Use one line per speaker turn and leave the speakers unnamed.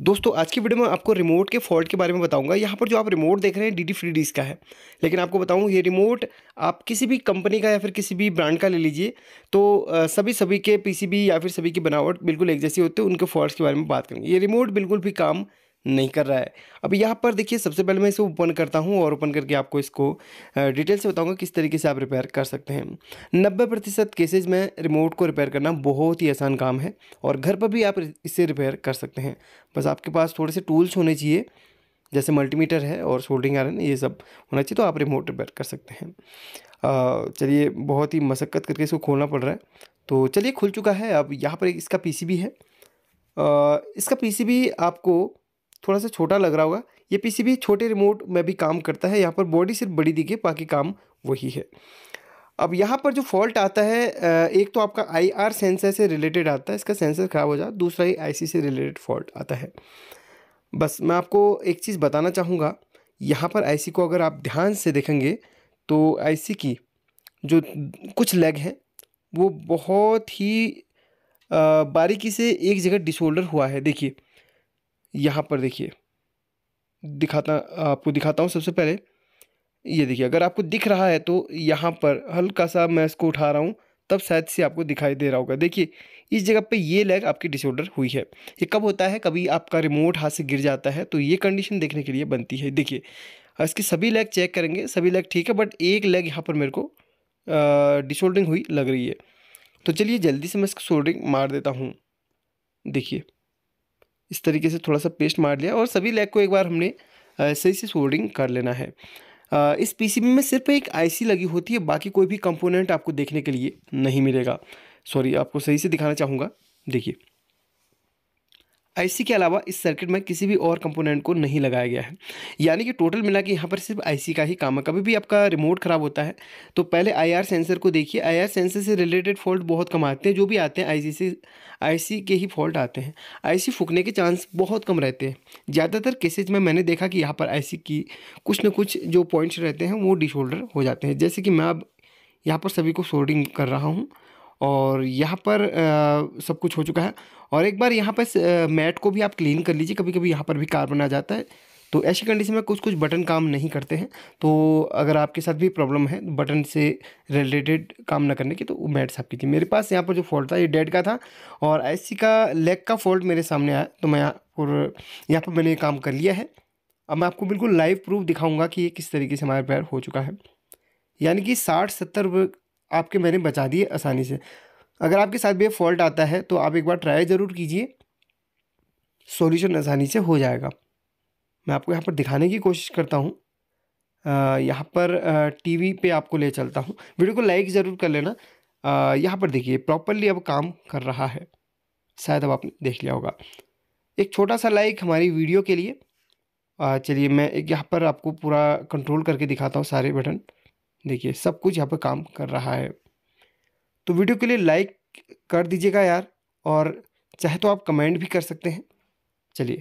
दोस्तों आज की वीडियो में आपको रिमोट के फॉल्ट के बारे में बताऊंगा यहाँ पर जो आप रिमोट देख रहे हैं डी डी फ्री डीज का है लेकिन आपको बताऊँ ये रिमोट आप किसी भी कंपनी का या फिर किसी भी ब्रांड का ले लीजिए तो सभी सभी के पीसीबी या फिर सभी की बनावट बिल्कुल एक जैसी होती है उनके फॉल्ट के बारे में बात करेंगे ये रिमोट बिल्कुल भी काम नहीं कर रहा है अब यहाँ पर देखिए सबसे पहले मैं इसे ओपन करता हूँ और ओपन करके आपको इसको डिटेल से बताऊँगा किस तरीके से आप रिपेयर कर सकते हैं नब्बे प्रतिशत केसेज में रिमोट को रिपेयर करना बहुत ही आसान काम है और घर पर भी आप इसे रिपेयर कर सकते हैं बस आपके पास थोड़े से टूल्स होने चाहिए जैसे मल्टीमीटर है और सोल्डिंग आयरन ये सब होना चाहिए तो आप रिमोट रिपेयर कर सकते हैं चलिए बहुत ही मशक्क़त करके इसको खोलना पड़ रहा है तो चलिए खुल चुका है अब यहाँ पर इसका पी है आ, इसका पी आपको थोड़ा सा छोटा लग रहा होगा ये पीसीबी छोटे रिमोट में भी काम करता है यहाँ पर बॉडी सिर्फ बड़ी दी गई बाकी काम वही है अब यहाँ पर जो फॉल्ट आता है एक तो आपका आईआर सेंसर से रिलेटेड आता है इसका सेंसर ख़राब हो जाता है दूसरा ही आईसी से रिलेटेड फॉल्ट आता है बस मैं आपको एक चीज़ बताना चाहूँगा यहाँ पर सी को अगर आप ध्यान से देखेंगे तो सी की जो कुछ लेग हैं वो बहुत ही बारीकी से एक जगह डिसोल्डर हुआ है देखिए यहाँ पर देखिए दिखाता आपको दिखाता हूँ सबसे पहले ये देखिए अगर आपको दिख रहा है तो यहाँ पर हल्का सा मैं इसको उठा रहा हूँ तब शायद से आपको दिखाई दे रहा होगा देखिए इस जगह पे ये लैग आपकी डिसऑर्डर हुई है ये कब होता है कभी आपका रिमोट हाथ से गिर जाता है तो ये कंडीशन देखने के लिए बनती है देखिए इसके सभी लैग चेक करेंगे सभी लैग ठीक है बट एक लैग यहाँ पर मेरे को डिसोल्डरिंग हुई लग रही है तो चलिए जल्दी से मैं इसको सोल्डरिंग मार देता हूँ देखिए इस तरीके से थोड़ा सा पेस्ट मार लिया और सभी लेग को एक बार हमने सही से सोल्डिंग कर लेना है इस पीसीबी में सिर्फ एक आईसी लगी होती है बाकी कोई भी कंपोनेंट आपको देखने के लिए नहीं मिलेगा सॉरी आपको सही से दिखाना चाहूँगा देखिए आईसी के अलावा इस सर्किट में किसी भी और कंपोनेंट को नहीं लगाया गया है यानी कि टोटल मिला के यहाँ पर सिर्फ आईसी का ही काम है कभी भी आपका रिमोट ख़राब होता है तो पहले आईआर सेंसर को देखिए आईआर सेंसर से रिलेटेड फॉल्ट बहुत कम आते हैं जो भी आते हैं आईसी से आईसी के ही फॉल्ट आते हैं आईसी फूकने के चांस बहुत कम रहते हैं ज़्यादातर केसेज में मैंने देखा कि यहाँ पर आई की कुछ ना कुछ जो पॉइंट्स रहते हैं वो डिसोल्डर हो जाते हैं जैसे कि मैं अब यहाँ पर सभी को सोल्डिंग कर रहा हूँ और यहाँ पर आ, सब कुछ हो चुका है और एक बार यहाँ पर मैट को भी आप क्लीन कर लीजिए कभी कभी यहाँ पर भी कार्बन आ जाता है तो ऐसी कंडीशन में कुछ कुछ बटन काम नहीं करते हैं तो अगर आपके साथ भी प्रॉब्लम है बटन से रिलेटेड काम ना करने की तो वो मैट साफ कीजिए मेरे पास यहाँ पर जो फॉल्ट था ये डेड का था और ऐसी का लेग का फॉल्ट मेरे सामने आया तो मैं यहाँ पर यहाँ पर मैंने ये काम कर लिया है अब मैं आपको बिल्कुल लाइव प्रूफ दिखाऊँगा कि ये किस तरीके से हमारा पैर हो चुका है यानी कि साठ सत्तर आपके मैंने बचा दिए आसानी से अगर आपके साथ भी फॉल्ट आता है तो आप एक बार ट्राई ज़रूर कीजिए सॉल्यूशन आसानी से हो जाएगा मैं आपको यहाँ पर दिखाने की कोशिश करता हूँ यहाँ पर टीवी पे आपको ले चलता हूँ वीडियो को लाइक ज़रूर कर लेना यहाँ पर देखिए प्रॉपरली अब काम कर रहा है शायद अब आपने देख लिया होगा एक छोटा सा लाइक हमारी वीडियो के लिए चलिए मैं एक यहाँ पर आपको पूरा कंट्रोल करके दिखाता हूँ सारे बटन देखिए सब कुछ यहाँ पर काम कर रहा है तो वीडियो के लिए लाइक कर दीजिएगा यार और चाहे तो आप कमेंट भी कर सकते हैं चलिए